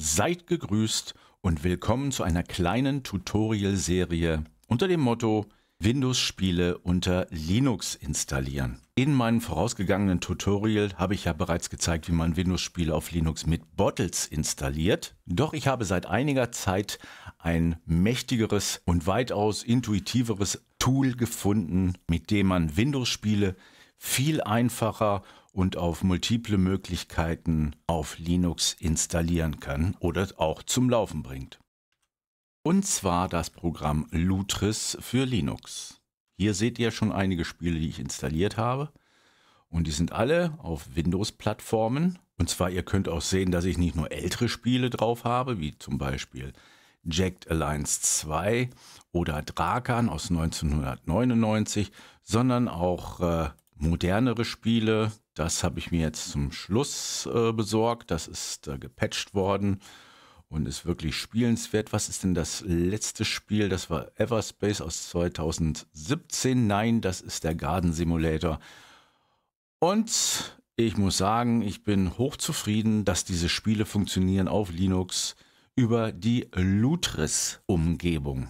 Seid gegrüßt und willkommen zu einer kleinen Tutorial-Serie unter dem Motto Windows-Spiele unter Linux installieren. In meinem vorausgegangenen Tutorial habe ich ja bereits gezeigt, wie man Windows-Spiele auf Linux mit Bottles installiert. Doch ich habe seit einiger Zeit ein mächtigeres und weitaus intuitiveres Tool gefunden, mit dem man Windows-Spiele viel einfacher und auf multiple Möglichkeiten auf Linux installieren kann oder auch zum Laufen bringt. Und zwar das Programm Lutris für Linux. Hier seht ihr schon einige Spiele, die ich installiert habe. Und die sind alle auf Windows-Plattformen. Und zwar, ihr könnt auch sehen, dass ich nicht nur ältere Spiele drauf habe, wie zum Beispiel Jacked Alliance 2 oder Drakan aus 1999, sondern auch äh, modernere Spiele, das habe ich mir jetzt zum Schluss äh, besorgt. Das ist äh, gepatcht worden und ist wirklich spielenswert. Was ist denn das letzte Spiel? Das war Everspace aus 2017. Nein, das ist der Garden Simulator. Und ich muss sagen, ich bin hochzufrieden, dass diese Spiele funktionieren auf Linux über die Lutris-Umgebung.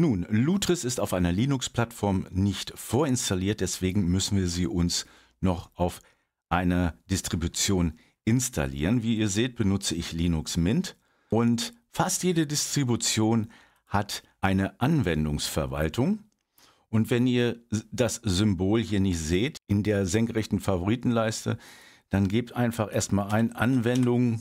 Nun, Lutris ist auf einer Linux-Plattform nicht vorinstalliert, deswegen müssen wir sie uns noch auf einer Distribution installieren. Wie ihr seht, benutze ich Linux Mint und fast jede Distribution hat eine Anwendungsverwaltung. Und wenn ihr das Symbol hier nicht seht, in der senkrechten Favoritenleiste, dann gebt einfach erstmal ein Anwendung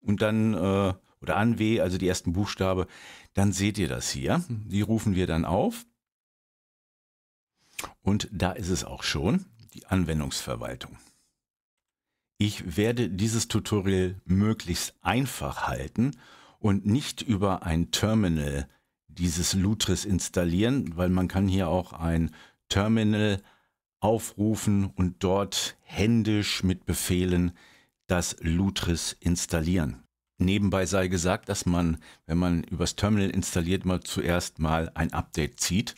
und dann äh, oder W, also die ersten Buchstabe, dann seht ihr das hier. Mhm. Die rufen wir dann auf. Und da ist es auch schon die Anwendungsverwaltung. Ich werde dieses Tutorial möglichst einfach halten und nicht über ein Terminal dieses Lutris installieren, weil man kann hier auch ein Terminal aufrufen und dort händisch mit Befehlen das Lutris installieren. Nebenbei sei gesagt, dass man, wenn man übers Terminal installiert, mal zuerst mal ein Update zieht.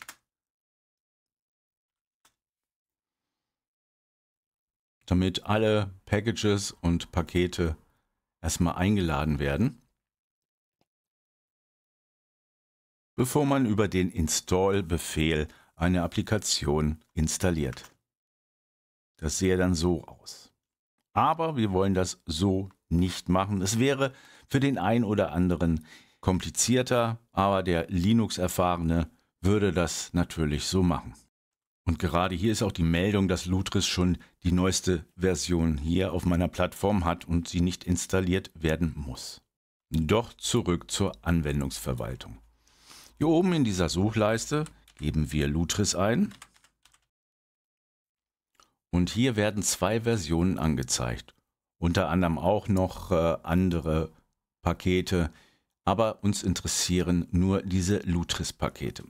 damit alle Packages und Pakete erstmal eingeladen werden, bevor man über den Install-Befehl eine Applikation installiert. Das sehe dann so aus. Aber wir wollen das so nicht machen. Es wäre für den einen oder anderen komplizierter, aber der Linux-Erfahrene würde das natürlich so machen. Und gerade hier ist auch die Meldung, dass Lutris schon die neueste Version hier auf meiner Plattform hat und sie nicht installiert werden muss. Doch zurück zur Anwendungsverwaltung. Hier oben in dieser Suchleiste geben wir Lutris ein. Und hier werden zwei Versionen angezeigt. Unter anderem auch noch äh, andere Pakete, aber uns interessieren nur diese Lutris-Pakete.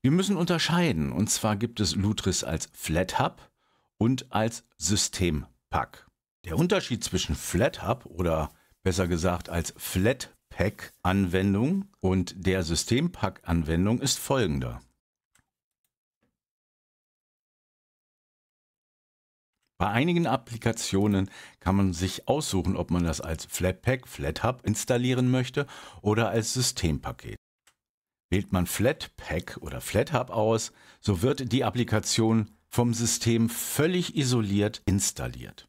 Wir müssen unterscheiden, und zwar gibt es Lutris als FlatHub und als Systempack. Der Unterschied zwischen FlatHub oder besser gesagt als flatpack anwendung und der Systempack-Anwendung ist folgender. Bei einigen Applikationen kann man sich aussuchen, ob man das als Flatpak, FlatHub installieren möchte oder als Systempaket. Wählt man Flatpak oder FlatHub aus, so wird die Applikation vom System völlig isoliert installiert.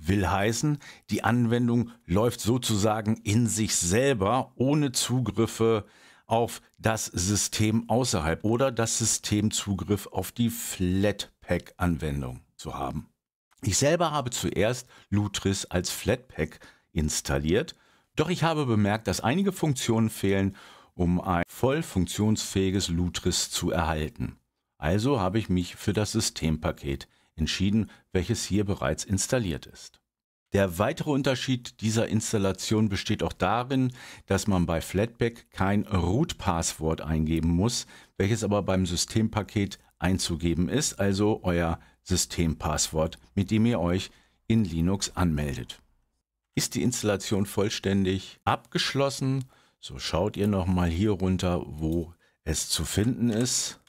Will heißen, die Anwendung läuft sozusagen in sich selber ohne Zugriffe auf das System außerhalb oder das System Zugriff auf die Flatpak-Anwendung zu haben. Ich selber habe zuerst Lutris als Flatpak installiert, doch ich habe bemerkt, dass einige Funktionen fehlen, um ein voll funktionsfähiges Lutris zu erhalten. Also habe ich mich für das Systempaket entschieden, welches hier bereits installiert ist. Der weitere Unterschied dieser Installation besteht auch darin, dass man bei Flatpak kein Root-Passwort eingeben muss, welches aber beim Systempaket einzugeben ist, also euer Systempasswort, mit dem ihr euch in Linux anmeldet. Ist die Installation vollständig abgeschlossen, so schaut ihr nochmal hier runter, wo es zu finden ist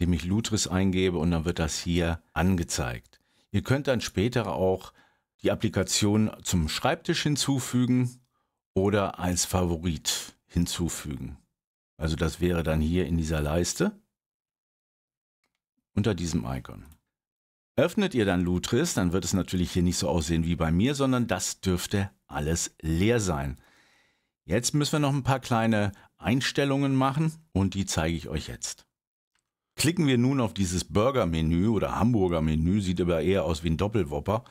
dem ich Lutris eingebe und dann wird das hier angezeigt. Ihr könnt dann später auch die Applikation zum Schreibtisch hinzufügen oder als Favorit hinzufügen. Also das wäre dann hier in dieser Leiste unter diesem Icon. Öffnet ihr dann Lutris, dann wird es natürlich hier nicht so aussehen wie bei mir, sondern das dürfte alles leer sein. Jetzt müssen wir noch ein paar kleine Einstellungen machen und die zeige ich euch jetzt. Klicken wir nun auf dieses Burger-Menü oder Hamburger-Menü, sieht aber eher aus wie ein Doppelwopper,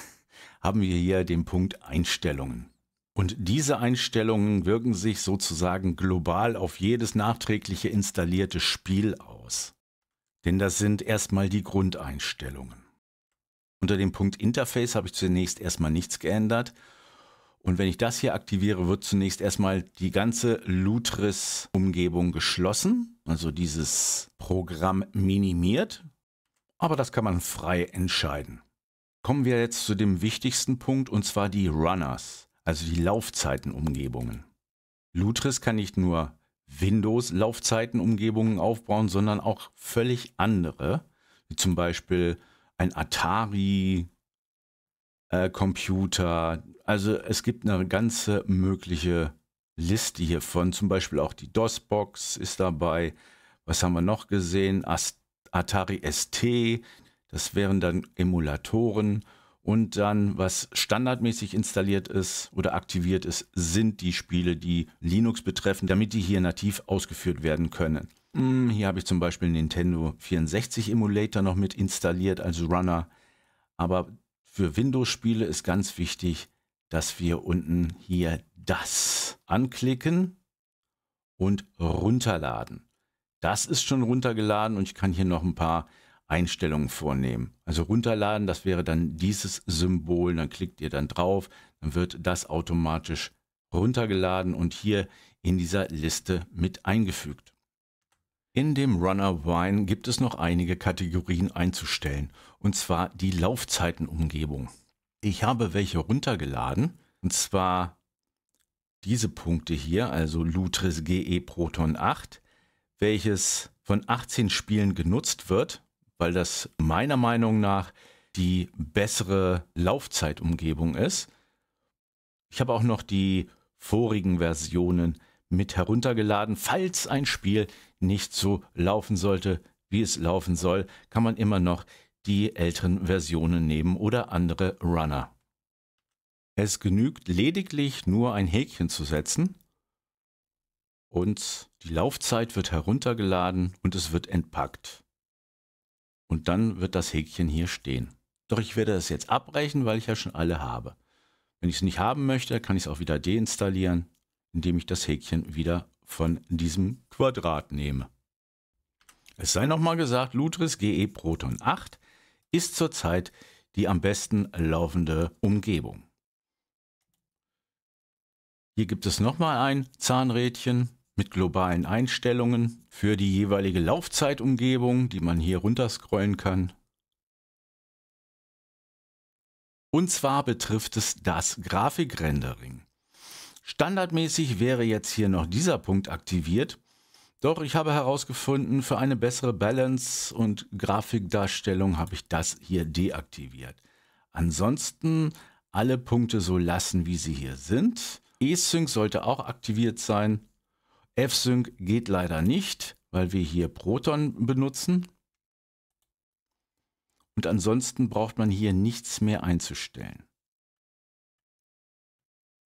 haben wir hier den Punkt Einstellungen. Und diese Einstellungen wirken sich sozusagen global auf jedes nachträgliche installierte Spiel aus. Denn das sind erstmal die Grundeinstellungen. Unter dem Punkt Interface habe ich zunächst erstmal nichts geändert und wenn ich das hier aktiviere, wird zunächst erstmal die ganze Lutris-Umgebung geschlossen, also dieses Programm minimiert. Aber das kann man frei entscheiden. Kommen wir jetzt zu dem wichtigsten Punkt und zwar die Runners, also die Laufzeitenumgebungen. Lutris kann nicht nur Windows-Laufzeitenumgebungen aufbauen, sondern auch völlig andere, wie zum Beispiel ein Atari äh, Computer. Also es gibt eine ganze mögliche Liste hiervon. Zum Beispiel auch die DOS-Box ist dabei. Was haben wir noch gesehen? Atari ST, das wären dann Emulatoren. Und dann, was standardmäßig installiert ist oder aktiviert ist, sind die Spiele, die Linux betreffen, damit die hier nativ ausgeführt werden können. Mm, hier habe ich zum Beispiel Nintendo 64 Emulator noch mit installiert als Runner. Aber für Windows-Spiele ist ganz wichtig, dass wir unten hier das anklicken und runterladen. Das ist schon runtergeladen und ich kann hier noch ein paar Einstellungen vornehmen. Also runterladen, das wäre dann dieses Symbol, dann klickt ihr dann drauf, dann wird das automatisch runtergeladen und hier in dieser Liste mit eingefügt. In dem Runner Wine gibt es noch einige Kategorien einzustellen, und zwar die Laufzeitenumgebung. Ich habe welche runtergeladen, und zwar diese Punkte hier, also Lutris GE Proton 8, welches von 18 Spielen genutzt wird, weil das meiner Meinung nach die bessere Laufzeitumgebung ist. Ich habe auch noch die vorigen Versionen mit heruntergeladen. Falls ein Spiel nicht so laufen sollte, wie es laufen soll, kann man immer noch die älteren Versionen nehmen oder andere Runner. Es genügt lediglich nur ein Häkchen zu setzen und die Laufzeit wird heruntergeladen und es wird entpackt. Und dann wird das Häkchen hier stehen. Doch ich werde das jetzt abbrechen, weil ich ja schon alle habe. Wenn ich es nicht haben möchte, kann ich es auch wieder deinstallieren indem ich das Häkchen wieder von diesem Quadrat nehme. Es sei nochmal gesagt, Lutris GE Proton 8 ist zurzeit die am besten laufende Umgebung. Hier gibt es nochmal ein Zahnrädchen mit globalen Einstellungen für die jeweilige Laufzeitumgebung, die man hier runterscrollen kann. Und zwar betrifft es das Grafikrendering. Standardmäßig wäre jetzt hier noch dieser Punkt aktiviert, doch ich habe herausgefunden, für eine bessere Balance und Grafikdarstellung habe ich das hier deaktiviert. Ansonsten alle Punkte so lassen, wie sie hier sind. E-Sync sollte auch aktiviert sein. F-Sync geht leider nicht, weil wir hier Proton benutzen. Und ansonsten braucht man hier nichts mehr einzustellen.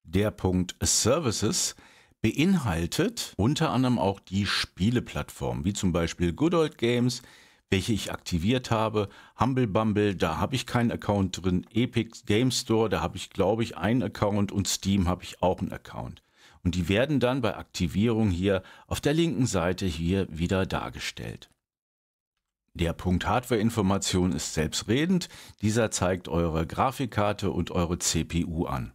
Der Punkt Services beinhaltet unter anderem auch die Spieleplattformen, wie zum Beispiel Good Old Games, welche ich aktiviert habe, Humble Bumble, da habe ich keinen Account drin, Epic Game Store, da habe ich glaube ich einen Account und Steam habe ich auch einen Account. Und die werden dann bei Aktivierung hier auf der linken Seite hier wieder dargestellt. Der Punkt Hardware-Information ist selbstredend. Dieser zeigt eure Grafikkarte und eure CPU an.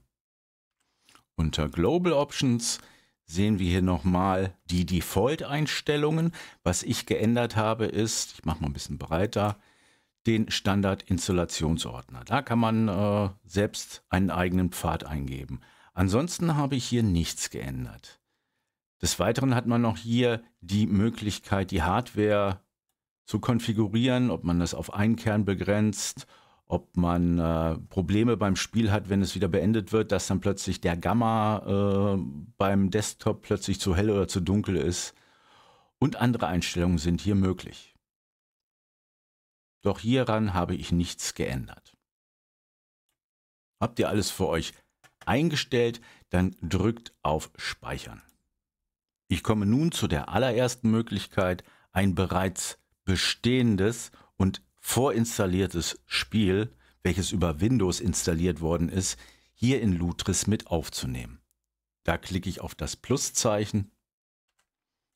Unter Global Options sehen wir hier nochmal die Default-Einstellungen. Was ich geändert habe ist, ich mache mal ein bisschen breiter, den Standard-Installationsordner. Da kann man äh, selbst einen eigenen Pfad eingeben. Ansonsten habe ich hier nichts geändert. Des Weiteren hat man noch hier die Möglichkeit, die Hardware zu konfigurieren, ob man das auf einen Kern begrenzt ob man äh, Probleme beim Spiel hat, wenn es wieder beendet wird, dass dann plötzlich der Gamma äh, beim Desktop plötzlich zu hell oder zu dunkel ist. Und andere Einstellungen sind hier möglich. Doch hieran habe ich nichts geändert. Habt ihr alles für euch eingestellt, dann drückt auf Speichern. Ich komme nun zu der allerersten Möglichkeit, ein bereits bestehendes und vorinstalliertes Spiel, welches über Windows installiert worden ist, hier in Lutris mit aufzunehmen. Da klicke ich auf das Pluszeichen,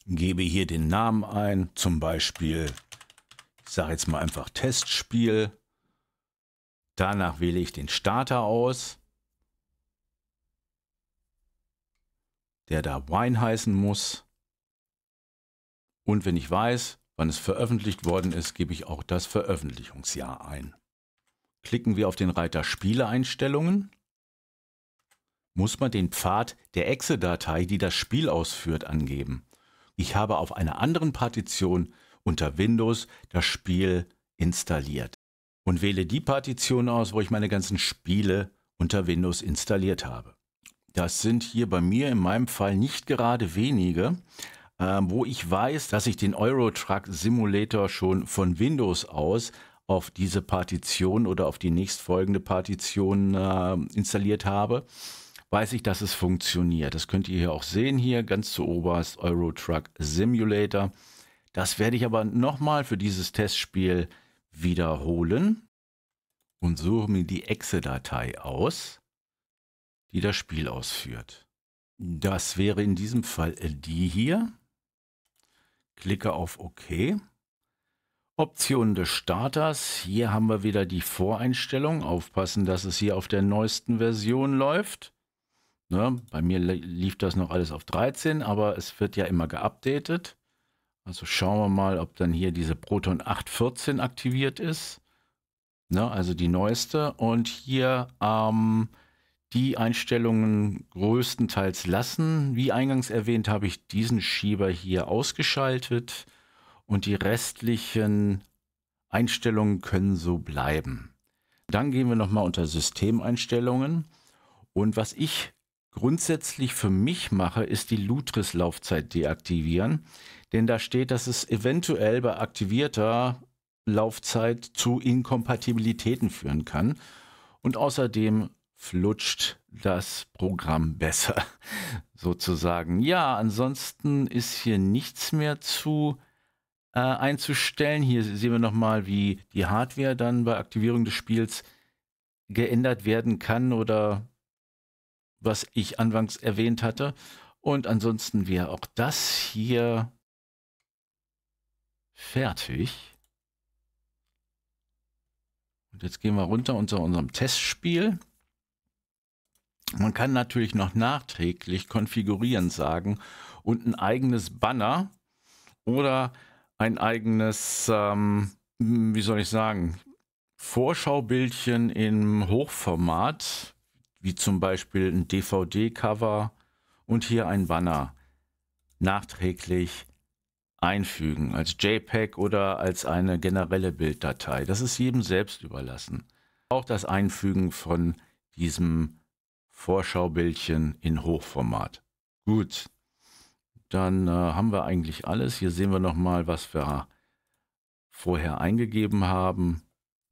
gebe hier den Namen ein, zum Beispiel, ich sage jetzt mal einfach Testspiel. Danach wähle ich den Starter aus, der da Wine heißen muss. Und wenn ich weiß, wann es veröffentlicht worden ist, gebe ich auch das Veröffentlichungsjahr ein. Klicken wir auf den Reiter Spieleeinstellungen, muss man den Pfad der Exe-Datei, die das Spiel ausführt, angeben. Ich habe auf einer anderen Partition unter Windows das Spiel installiert und wähle die Partition aus, wo ich meine ganzen Spiele unter Windows installiert habe. Das sind hier bei mir in meinem Fall nicht gerade wenige, ähm, wo ich weiß, dass ich den Eurotruck Simulator schon von Windows aus auf diese Partition oder auf die nächstfolgende Partition äh, installiert habe, weiß ich, dass es funktioniert. Das könnt ihr hier auch sehen hier, ganz zu oberst Eurotruck Simulator. Das werde ich aber nochmal für dieses Testspiel wiederholen und suche mir die Exe-Datei aus, die das Spiel ausführt. Das wäre in diesem Fall die hier. Klicke auf OK. Optionen des Starters. Hier haben wir wieder die Voreinstellung. Aufpassen, dass es hier auf der neuesten Version läuft. Ne, bei mir lief das noch alles auf 13, aber es wird ja immer geupdatet. Also schauen wir mal, ob dann hier diese Proton 814 aktiviert ist. Ne, also die neueste. Und hier ähm, die Einstellungen größtenteils lassen. Wie eingangs erwähnt, habe ich diesen Schieber hier ausgeschaltet und die restlichen Einstellungen können so bleiben. Dann gehen wir nochmal unter Systemeinstellungen und was ich grundsätzlich für mich mache, ist die Lutris-Laufzeit deaktivieren, denn da steht, dass es eventuell bei aktivierter Laufzeit zu Inkompatibilitäten führen kann. Und außerdem flutscht das Programm besser, sozusagen. Ja, ansonsten ist hier nichts mehr zu äh, einzustellen. Hier sehen wir nochmal, wie die Hardware dann bei Aktivierung des Spiels geändert werden kann oder was ich anfangs erwähnt hatte. Und ansonsten wäre auch das hier fertig. Und jetzt gehen wir runter unter unserem Testspiel. Man kann natürlich noch nachträglich konfigurieren sagen und ein eigenes Banner oder ein eigenes, ähm, wie soll ich sagen, Vorschaubildchen im Hochformat, wie zum Beispiel ein DVD-Cover und hier ein Banner nachträglich einfügen, als JPEG oder als eine generelle Bilddatei. Das ist jedem selbst überlassen. Auch das Einfügen von diesem Banner. Vorschaubildchen in Hochformat. Gut, dann äh, haben wir eigentlich alles. Hier sehen wir nochmal, was wir vorher eingegeben haben.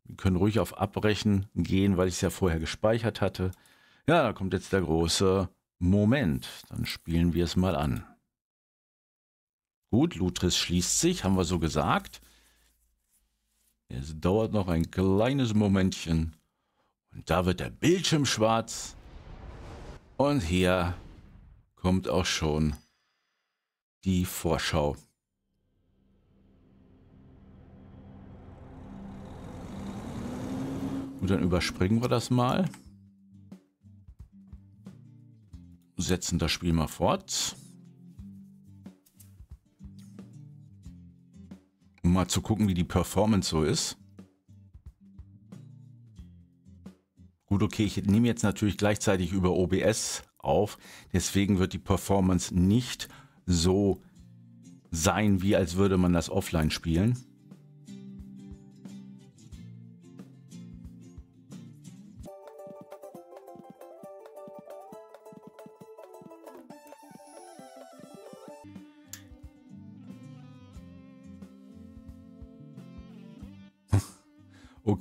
Wir können ruhig auf Abbrechen gehen, weil ich es ja vorher gespeichert hatte. Ja, da kommt jetzt der große Moment. Dann spielen wir es mal an. Gut, Lutris schließt sich, haben wir so gesagt. Es dauert noch ein kleines Momentchen. Und da wird der Bildschirm schwarz. Und hier kommt auch schon die Vorschau. Und dann überspringen wir das mal. Setzen das Spiel mal fort. Um mal zu gucken, wie die Performance so ist. Gut, okay, ich nehme jetzt natürlich gleichzeitig über OBS auf. Deswegen wird die Performance nicht so sein, wie als würde man das offline spielen.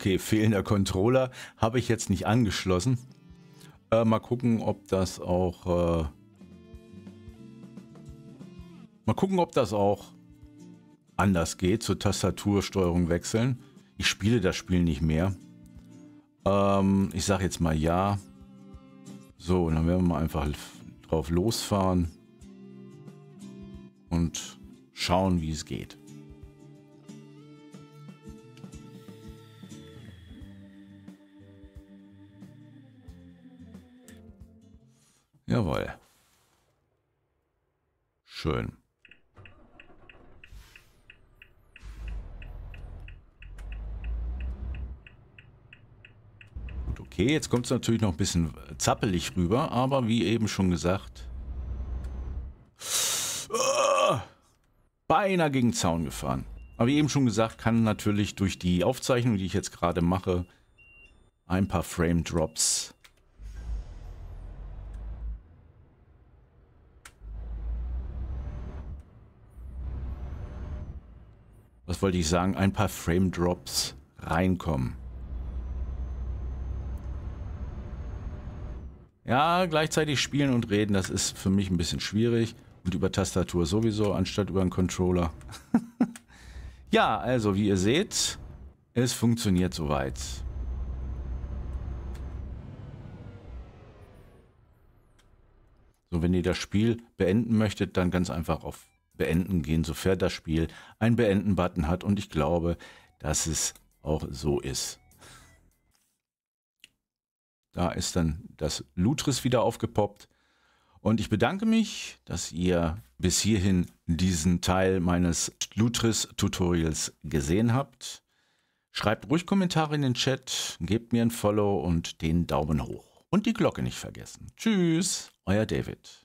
Okay, fehlender Controller habe ich jetzt nicht angeschlossen. Äh, mal gucken, ob das auch... Äh mal gucken, ob das auch anders geht. Zur Tastatursteuerung wechseln. Ich spiele das Spiel nicht mehr. Ähm, ich sage jetzt mal ja. So, dann werden wir mal einfach drauf losfahren. Und schauen, wie es geht. Jawohl. Schön. Gut, okay, jetzt kommt es natürlich noch ein bisschen zappelig rüber, aber wie eben schon gesagt... Ah, beinahe gegen Zaun gefahren. Aber wie eben schon gesagt, kann natürlich durch die Aufzeichnung, die ich jetzt gerade mache, ein paar Frame Drops was wollte ich sagen, ein paar Frame Drops reinkommen. Ja, gleichzeitig spielen und reden, das ist für mich ein bisschen schwierig. Und über Tastatur sowieso, anstatt über einen Controller. ja, also wie ihr seht, es funktioniert soweit. So, wenn ihr das Spiel beenden möchtet, dann ganz einfach auf beenden gehen, sofern das Spiel einen Beenden-Button hat. Und ich glaube, dass es auch so ist. Da ist dann das Lutris wieder aufgepoppt. Und ich bedanke mich, dass ihr bis hierhin diesen Teil meines Lutris-Tutorials gesehen habt. Schreibt ruhig Kommentare in den Chat, gebt mir ein Follow und den Daumen hoch. Und die Glocke nicht vergessen. Tschüss, euer David.